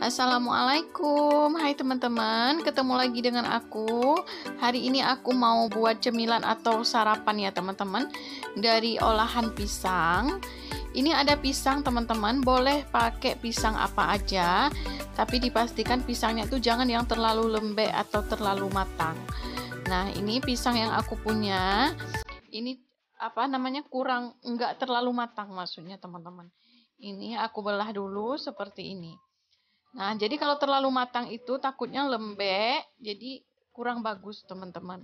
Assalamualaikum, hai teman-teman, ketemu lagi dengan aku. Hari ini aku mau buat cemilan atau sarapan ya teman-teman dari olahan pisang. Ini ada pisang teman-teman, boleh pakai pisang apa aja, tapi dipastikan pisangnya itu jangan yang terlalu lembek atau terlalu matang. Nah ini pisang yang aku punya, ini apa namanya kurang nggak terlalu matang maksudnya teman-teman. Ini aku belah dulu seperti ini. Nah, jadi kalau terlalu matang itu takutnya lembek, jadi kurang bagus teman-teman.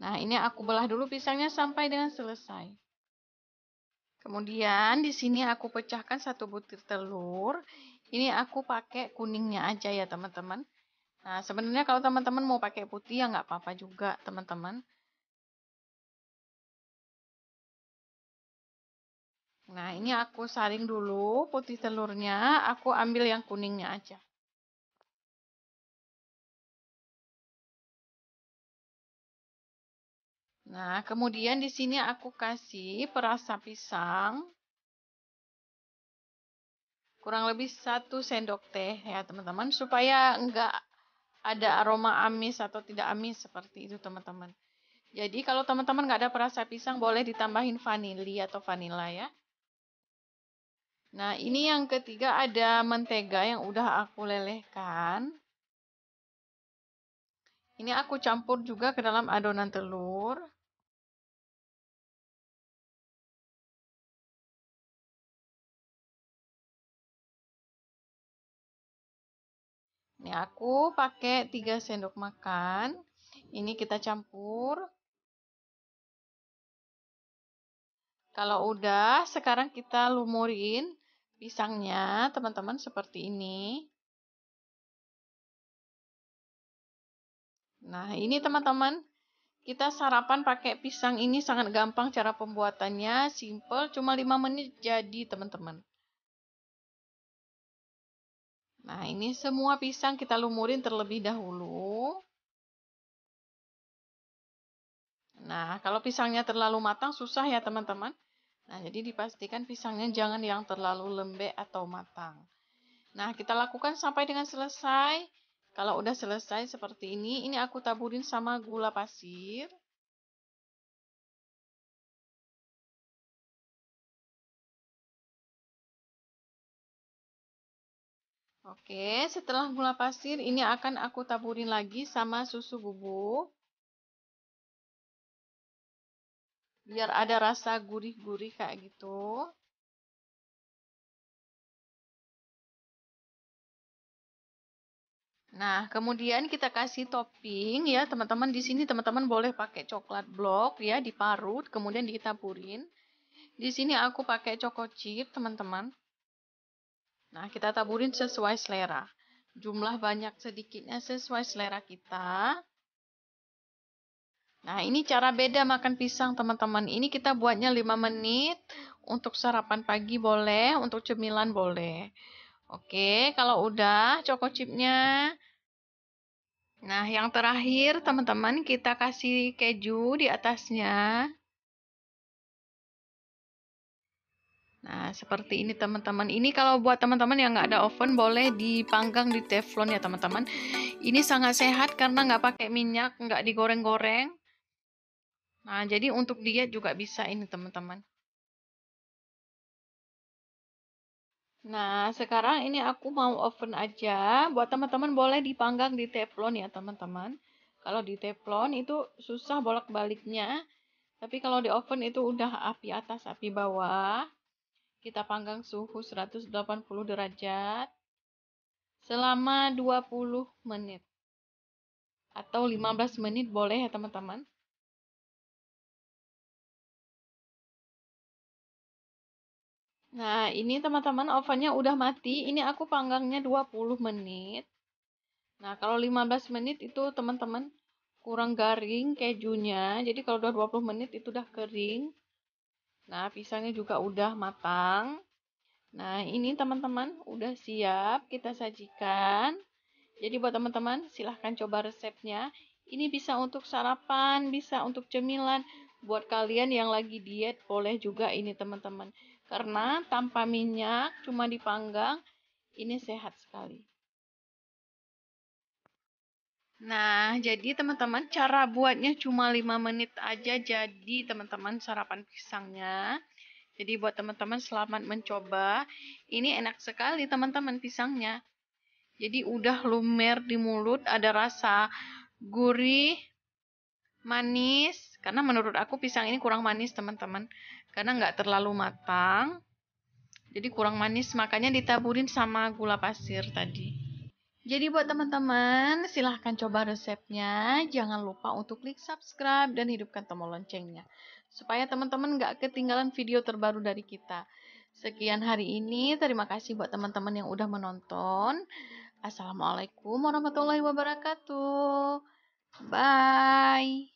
Nah, ini aku belah dulu pisangnya sampai dengan selesai. Kemudian di sini aku pecahkan satu butir telur. Ini aku pakai kuningnya aja ya teman-teman. Nah, sebenarnya kalau teman-teman mau pakai putih ya nggak apa-apa juga teman-teman. Nah, ini aku saring dulu putih telurnya, aku ambil yang kuningnya aja. Nah, kemudian di sini aku kasih perasa pisang. Kurang lebih satu sendok teh ya, teman-teman, supaya enggak ada aroma amis atau tidak amis seperti itu, teman-teman. Jadi, kalau teman-teman nggak ada perasa pisang, boleh ditambahin vanili atau vanila ya. Nah, ini yang ketiga ada mentega yang udah aku lelehkan. Ini aku campur juga ke dalam adonan telur. Ini aku pakai 3 sendok makan. Ini kita campur. Kalau udah, sekarang kita lumurin pisangnya teman-teman seperti ini. Nah, ini teman-teman, kita sarapan pakai pisang ini sangat gampang cara pembuatannya, simple, cuma 5 menit jadi teman-teman. Nah, ini semua pisang kita lumurin terlebih dahulu. Nah, kalau pisangnya terlalu matang susah ya teman-teman. Nah, jadi dipastikan pisangnya jangan yang terlalu lembek atau matang. Nah, kita lakukan sampai dengan selesai. Kalau udah selesai seperti ini, ini aku taburin sama gula pasir. Oke, setelah gula pasir ini akan aku taburin lagi sama susu bubuk. biar ada rasa gurih-gurih kayak gitu Nah, kemudian kita kasih topping ya, teman-teman. Di sini teman-teman boleh pakai coklat blok ya, diparut, kemudian ditaburin. Di sini aku pakai choco chip, teman-teman. Nah, kita taburin sesuai selera. Jumlah banyak sedikitnya sesuai selera kita. Nah, ini cara beda makan pisang, teman-teman. Ini kita buatnya 5 menit. Untuk sarapan pagi boleh, untuk cemilan boleh. Oke, kalau udah coko chipnya. Nah, yang terakhir teman-teman kita kasih keju di atasnya. Nah, seperti ini teman-teman. Ini kalau buat teman-teman yang nggak ada oven boleh dipanggang di teflon ya teman-teman. Ini sangat sehat karena nggak pakai minyak, nggak digoreng-goreng. Nah, jadi untuk diet juga bisa ini teman-teman. Nah, sekarang ini aku mau oven aja. Buat teman-teman boleh dipanggang di teflon ya, teman-teman. Kalau di teflon itu susah bolak-baliknya. Tapi kalau di oven itu udah api atas, api bawah. Kita panggang suhu 180 derajat selama 20 menit. Atau 15 menit boleh ya, teman-teman. Nah, ini teman-teman ovennya udah mati. Ini aku panggangnya 20 menit. Nah, kalau 15 menit itu teman-teman kurang garing kejunya. Jadi kalau udah 20 menit itu udah kering. Nah, pisangnya juga udah matang. Nah, ini teman-teman udah siap kita sajikan. Jadi buat teman-teman silahkan coba resepnya. Ini bisa untuk sarapan, bisa untuk cemilan. Buat kalian yang lagi diet boleh juga ini teman-teman. Karena tanpa minyak, cuma dipanggang, ini sehat sekali. Nah, jadi teman-teman cara buatnya cuma 5 menit aja jadi teman-teman sarapan pisangnya. Jadi buat teman-teman selamat mencoba. Ini enak sekali teman-teman pisangnya. Jadi udah lumer di mulut, ada rasa gurih, manis, karena menurut aku pisang ini kurang manis teman-teman. Karena nggak terlalu matang. Jadi kurang manis makanya ditaburin sama gula pasir tadi. Jadi buat teman-teman silahkan coba resepnya. Jangan lupa untuk klik subscribe dan hidupkan tombol loncengnya. Supaya teman-teman nggak ketinggalan video terbaru dari kita. Sekian hari ini. Terima kasih buat teman-teman yang udah menonton. Assalamualaikum warahmatullahi wabarakatuh. Bye.